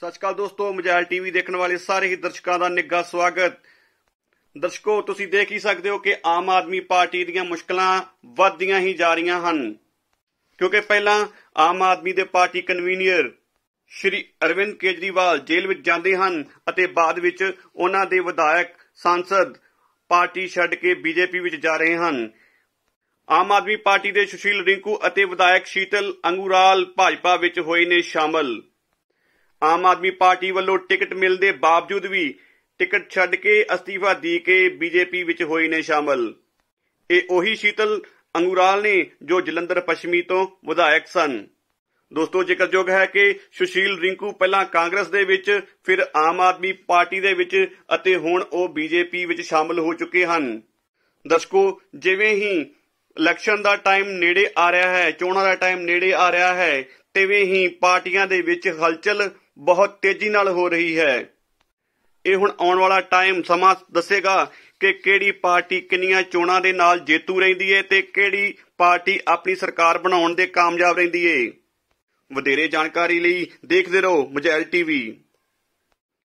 ਸਤਿ ਸ਼੍ਰੀ ਅਕਾਲ ਦੋਸਤੋ ਮਜਾਲ ਟੀਵੀ ਦੇਖਣ ਵਾਲੇ ਸਾਰੇ ਹੀ ਦਰਸ਼ਕਾਂ ਦਾ ਨਿੱਘਾ ਸਵਾਗਤ ਦਰਸ਼ਕੋ ਤੁਸੀਂ ਦੇਖ ਹੀ ਸਕਦੇ ਹੋ ਕਿ ਆਮ ਆਦਮੀ ਪਾਰਟੀ ਦੀਆਂ ਮੁਸ਼ਕਲਾਂ ਵੱਧਦੀਆਂ ਹੀ ਜਾ ਰਹੀਆਂ ਹਨ ਕਿਉਂਕਿ ਪਹਿਲਾਂ ਆਮ ਆਦਮੀ ਦੇ ਪਾਰਟੀ ਕਨਵੀਨੀਅਰ ਸ਼੍ਰੀ ਅਰਵਿੰਦ ਕੇਜਰੀਵਾਲ ਜੇਲ੍ਹ ਵਿੱਚ ਜਾਂਦੇ ਹਨ ਅਤੇ ਬਾਅਦ ਵਿੱਚ ਉਹਨਾਂ ਦੇ ਵਿਧਾਇਕ ਸੰਸਦ ਪਾਰਟੀ ਛੱਡ ਕੇ ਬੀਜੇਪੀ ਵਿੱਚ ਜਾ ਰਹੇ ਹਨ ਆਮ ਆਦਮੀ ਪਾਰਟੀ ਦੇ ਸੁਸ਼ੀਲ ਰਿੰਕੂ ਅਤੇ ਵਿਧਾਇਕ ਸ਼ੀਤਲ ਅੰਗੂਰਾਲ ਭਾਜਪਾ ਵਿੱਚ ਹੋਏ ਨੇ ਸ਼ਾਮਲ ਆਮ ਆਦਮੀ ਪਾਰਟੀ ਵੱਲੋਂ ਟਿਕਟ ਮਿਲਣ ਦੇ ਬਾਵਜੂਦ ਵੀ ਟਿਕਟ ਛੱਡ ਕੇ ਅਸਤੀਫਾ ਦੇ ਕੇ ਬੀਜੇਪੀ ਵਿੱਚ ਹੋਏ ਨੇ ਸ਼ਾਮਲ ਇਹ ਉਹੀ ਸ਼ੀਤਲ ਅੰਗੂਰਾਲ ਨੇ ਜੋ ਜਲੰਧਰ ਪੱਛਮੀ ਤੋਂ ਵਿਧਾਇਕ ਸਨ ਦੋਸਤੋ ਜ਼ਿਕਰਯੋਗ ਹੈ ਕਿ ਸੁਸ਼ੀਲ ਰਿੰਕੂ ਪਹਿਲਾਂ ਕਾਂਗਰਸ ਦੇ ਵਿੱਚ ਫਿਰ ਆਮ ਆਦਮੀ ਪਾਰਟੀ ਦੇ ਵਿੱਚ ਅਤੇ ਹੁਣ ਉਹ ਬੀਜੇਪੀ ਵਿੱਚ ਸ਼ਾਮਲ ਹੋ ਚੁੱਕੇ ਹਨ ਦਰਸ਼ਕੋ ਜਿਵੇਂ ਹੀ ਇਲੈਕਸ਼ਨ ਦਾ ਟਾਈਮ ਨੇੜੇ ਆ ਰਿਹਾ ਹੈ ਚੋਣਾਂ ਦਾ ਟਾਈਮ ਨੇੜੇ ਆ ਰਿਹਾ ਹੈ ਤਿਵੇਂ ਹੀ ਪਾਰਟੀਆਂ ਦੇ ਵਿੱਚ ਹਲਚਲ ਬਹੁਤ ਤੇਜ਼ੀ ਨਾਲ ਹੋ ਰਹੀ ਹੈ ਇਹ ਹੁਣ ਆਉਣ ਵਾਲਾ ਟਾਈਮ ਸਮਾਂ ਦੱਸੇਗਾ ਕਿ ਕਿਹੜੀ ਪਾਰਟੀ ਕਿੰਨੀਆਂ ਚੋਣਾਂ ਦੇ ਨਾਲ ਜੇਤੂ ਰਹਿੰਦੀ ਏ ਤੇ ਕਿਹੜੀ ਪਾਰਟੀ ਆਪਣੀ ਸਰਕਾਰ ਬਣਾਉਣ ਦੇ ਕਾਮਯਾਬ ਰਹਿੰਦੀ ਏ ਵਧੇਰੇ ਜਾਣਕਾਰੀ ਲਈ ਦੇਖਦੇ ਰਹੋ ਮਜੈਲ ਟੀਵੀ